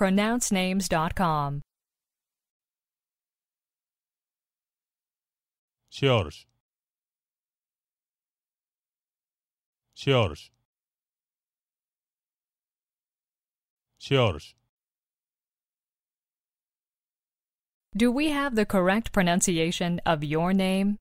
pronouncenames.com. George. George. George. Do we have the correct pronunciation of your name?